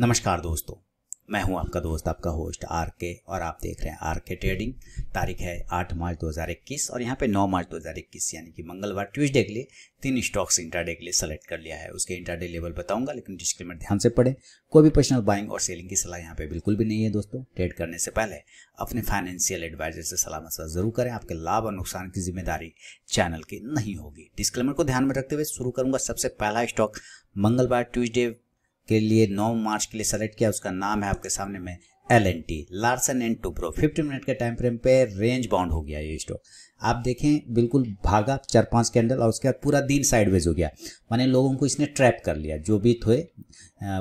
नमस्कार दोस्तों मैं हूं आपका दोस्त आपका होस्ट आर के और आप देख रहे हैं आर के ट्रेडिंग तारीख है 8 मार्च 2021 और यहां पे 9 मार्च 2021 यानी कि मंगलवार ट्यूजडे के लिए तीन स्टॉक्स इंटरडे के लिए सेलेक्ट कर लिया है उसके इंटरडे लेवल बताऊंगा लेकिन डिस्क्लेमर ध्यान से पढ़े कोई भी पर्सनल बाइंग और सेलिंग की सलाह यहाँ पे बिल्कुल भी नहीं है दोस्तों ट्रेड करने से पहले अपने फाइनेंशियल एडवाइजर से सलाह मसला जरूर करें आपके लाभ और नुकसान की जिम्मेदारी चैनल की नहीं होगी डिस्क्लेमर को ध्यान में रखते हुए शुरू करूंगा सबसे पहला स्टॉक मंगलवार ट्यूजडे के लिए 9 मार्च के लिए सेलेक्ट किया उसका नाम है आपके सामने में L N T Larsen and Toubro fifty minute के टाइम फ्रेम पे रेंज बाउंड हो गया ये स्टॉक आप देखें बिल्कुल भागा चार पांच कैंडल और उसके बाद पूरा दिन साइडवेज हो गया माने लोगों को इसने ट्रैप कर लिया जो भी थे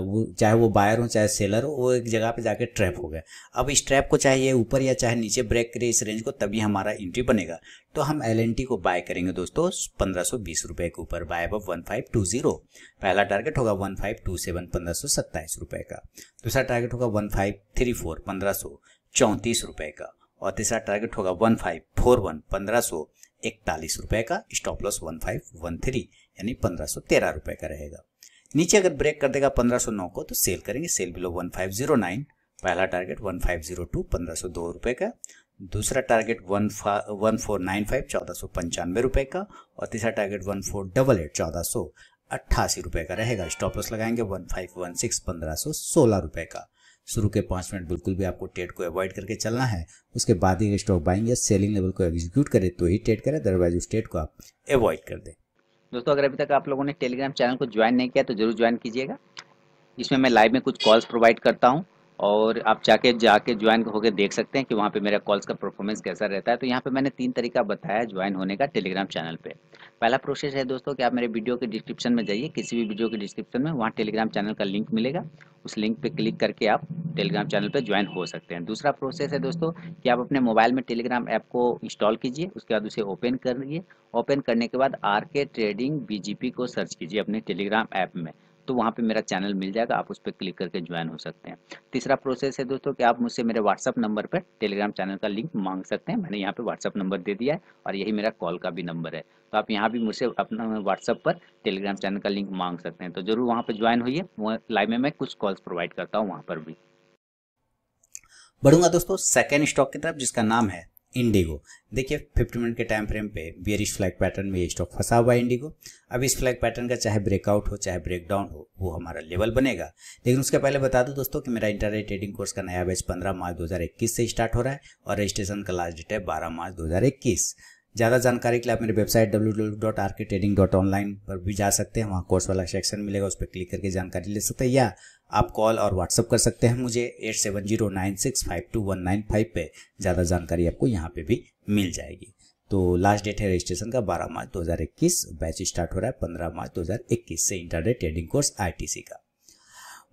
वो चाहे वो बायर हो चाहे सेलर हो वो एक जगह पे जाके ट्रैप हो गया अब इस ट्रैप को चाहे ये ऊपर या चाहे नीचे ब्रेक करे इस रेंज को तभी हमारा एंट्री बनेगा तो हम एल को बाय करेंगे दोस्तों पंद्रह सौ बीस रुपये के ऊपर बाय अब वन फाइव टू जीरो पहला टारगेट होगा वन फाइव टू सेवन पंद्रह सौ सत्ताईस रुपये का दूसरा टारगेट होगा वन फाइव थ्री फोर पंद्रह सौ चौंतीस रुपये का और तीसरा टारगेट होगा वन फाइव फोर वन पंद्रह सौ इकतालीस रुपए का stop loss one five one three यानी पंद्रह सौ तेरह रुपए का रहेगा नीचे अगर ब्रेक कर देगा पंद्रह सौ नौ को तो सेल करेंगे sell below one five zero nine पहला target one five zero two पंद्रह सौ दो रुपए का दूसरा target one one four nine five चौदह सौ पंचानवे रुपए का और तीसरा target one four double eight चौदह सौ अट्ठासी रुपए का रहेगा स्टॉप लॉस लगाएंगे वन फाइव वन सिक्स पंद्रह सौ सोलह रुपए का शुरू के पाँच मिनट बिल्कुल भी आपको ट्रेड को अवॉइड करके चलना है उसके बाद ही स्टॉक बाइंग या सेलिंग लेवल को एग्जीक्यूट करें तो ही ट्रेड करें अदरवाइज उस ट्रेड को आप अवॉइड कर दें दोस्तों अगर अभी तक आप लोगों ने टेलीग्राम चैनल को ज्वाइन नहीं किया तो जरूर ज्वाइन कीजिएगा इसमें मैं लाइव में कुछ कॉल्स प्रोवाइड करता हूँ और आप जाके जाके ज्वाइन होकर देख सकते हैं कि वहाँ पे मेरा कॉल्स का परफॉर्मेंस कैसा रहता है तो यहाँ पे मैंने तीन तरीका बताया ज्वाइन होने का टेलीग्राम चैनल पे पहला प्रोसेस है दोस्तों कि आप मेरे वीडियो के डिस्क्रिप्शन में जाइए किसी भी वीडियो के डिस्क्रिप्शन में वहाँ टेलीग्राम चैनल का लिंक मिलेगा उस लिंक पे क्लिक करके आप टेलीग्राम चैनल पे ज्वाइन हो सकते हैं दूसरा प्रोसेस है दोस्तों कि आप अपने मोबाइल में टेलीग्राम ऐप को इंस्टॉल कीजिए उसके बाद उसे ओपन करिए ओपन करने के बाद आर ट्रेडिंग बी को सर्च कीजिए अपने टेलीग्राम ऐप में तो वहाँ पे मेरा चैनल मिल जाएगा आप उस पर क्लिक करके ज्वाइन हो सकते हैं तीसरा प्रोसेस है दोस्तों कि आप मुझसे मेरे व्हाट्सअप नंबर पर टेलीग्राम चैनल का लिंक मांग सकते हैं मैंने यहाँ पे व्हाट्सअप नंबर दे दिया है और यही मेरा कॉल का भी नंबर है तो आप यहाँ भी मुझसे अपना व्हाट्सअप पर टेलीग्राम चैनल का लिंक मांग सकते हैं तो जरूर वहाँ पर ज्वाइन होइए लाइव में मैं कुछ कॉल्स प्रोवाइड करता हूँ वहाँ पर भी बढ़ूंगा दोस्तों सेकेंड स्टॉक की तरफ जिसका नाम है इंडिगो देखिए 50 मिनट के टाइम फ्रेम पे बियरिश फ्लैग पैटर्न में ये स्टॉक फंसा हुआ है इंडिगो अब इस फ्लैग पैटर्न का चाहे ब्रेकआउट हो चाहे ब्रेकडाउन हो वो हमारा लेवल बनेगा लेकिन उसके पहले बता दूं दोस्तों कि मेरा इंटरडे ट्रेडिंग कोर्स का नया बैच 15 मार्च 2021 से स्टार्ट हो रहा है और रजिस्ट्रेशन का लास्ट डेट है बारह मार्च दो ज़्यादा जानकारी के लिए आप मेरे वेबसाइट डब्ल्यू पर भी जा सकते हैं वहाँ कोर्स वाला सेक्शन मिलेगा उस पर क्लिक करके जानकारी ले सकते हैं या आप कॉल और व्हाट्सअप कर सकते हैं मुझे eight seven zero nine six five two one nine five पर ज़्यादा जानकारी आपको यहाँ पे भी मिल जाएगी तो लास्ट डेट है रजिस्ट्रेशन का 12 मार्च 2021 बैच स्टार्ट हो रहा है 15 मार्च 2021 से इंटरनेट ट्रेडिंग कोर्स आईटीसी का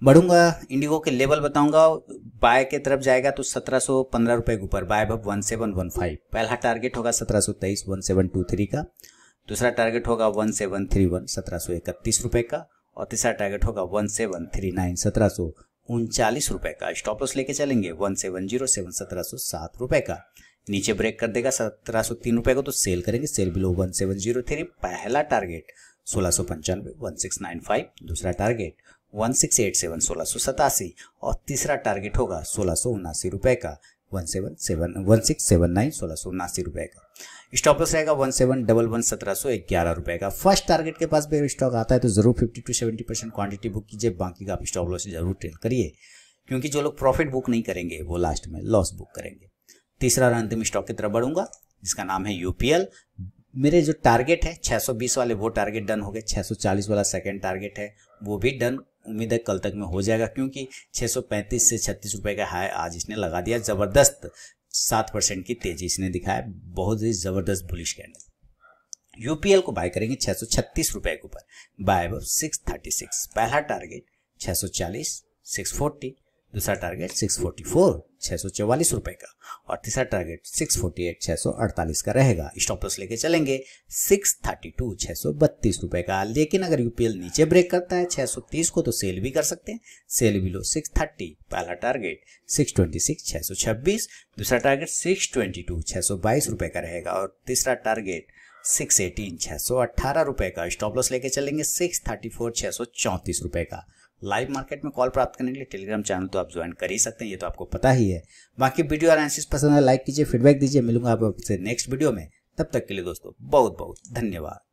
बढ़ूंगा इंडिगो के लेवल बताऊंगा बाय के तरफ जाएगा तो सत्रह सौ पंद्रह रुपये के ऊपर बाय भव वन सेवन वन फाइव पहला टारगेट होगा सत्रह सौ तेईस वन सेवन टू थ्री का दूसरा टारगेट होगा वन सेवन थ्री वन सत्रह सौ इकतीस रुपये का और तीसरा टारगेट होगा वन सेवन थ्री नाइन सत्रह सो उनचालीस रुपए का स्टॉप लॉस लेके चलेंगे वन सेवन जीरो सेवन सत्रह सो सात रुपए का नीचे ब्रेक कर देगा सत्रह सो तीन रुपए का तो सेल करेंगे sell below one seven zero three पहला टारगेट सोलह सो पंचानवे वन सिक्स नाइन फाइव दूसरा target one six eight seven सोलह सो सतासी और तीसरा टारगेट होगा सोलह सो उनासी रुपए का one seven seven one six seven nine सोलह सौ उन्नासी रुपये का स्टॉप लॉस रहेगा वन सेवन डबल वन सत्रह सौ ग्यारह रुपये का फर्स्ट टारगेट के पास भी स्टॉक आता है तो जरूर fifty to seventy percent quantity book कीजिए बाकी का आप स्टॉप लॉस जरूर ट्रेल करिए क्योंकि जो लोग प्रॉफिट बुक नहीं करेंगे वो लास्ट में लॉस बुक करेंगे तीसरा अंतिम स्टॉक की तरफ बढ़ूंगा जिसका नाम है यूपीएल मेरे जो टारगेट है 620 वाले वो टारगेट डन हो गए 640 वाला सेकेंड टारगेट है वो भी डन उम्मीद है कल तक में हो जाएगा क्योंकि 635 से छत्तीस रुपए का हाई आज इसने लगा दिया ज़बरदस्त सात परसेंट की तेजी इसने दिखाया बहुत ही ज़बरदस्त बुलिश कैंडल यूपीएल को बाय करेंगे छह सौ छत्तीस रुपए के ऊपर बाय अब सिक्स थर्टी सिक्स पहला टारगेट छह सौ चालीस सिक्स फोर्टी दूसरा टारगेट 644 644 रुपए का और तीसरा टारगेट 648 648 का रहेगा स्टॉप लॉस लेके चलेंगे 632 632 रुपए का लेकिन अगर यूपीएल नीचे ब्रेक करता है 630 को तो सेल भी कर सकते हैं सेल भी लो 630 पहला टारगेट 626 626 दूसरा टारगेट 622 622 रुपए का रहेगा और तीसरा टारगेट सिक्स एटीन छः सौ अट्ठारह का स्टॉप लॉस लेके चलेंगे सिक्स थर्टी फोर सौ का लाइव मार्केट में कॉल प्राप्त करने के लिए टेलीग्राम चैनल तो आप ज्वाइन कर ही सकते हैं ये तो आपको पता ही है बाकी वीडियो और एनालिसिस पसंद है लाइक कीजिए फीडबैक दीजिए मिलूंगा आपसे नेक्स्ट वीडियो में तब तक के लिए दोस्तों बहुत बहुत धन्यवाद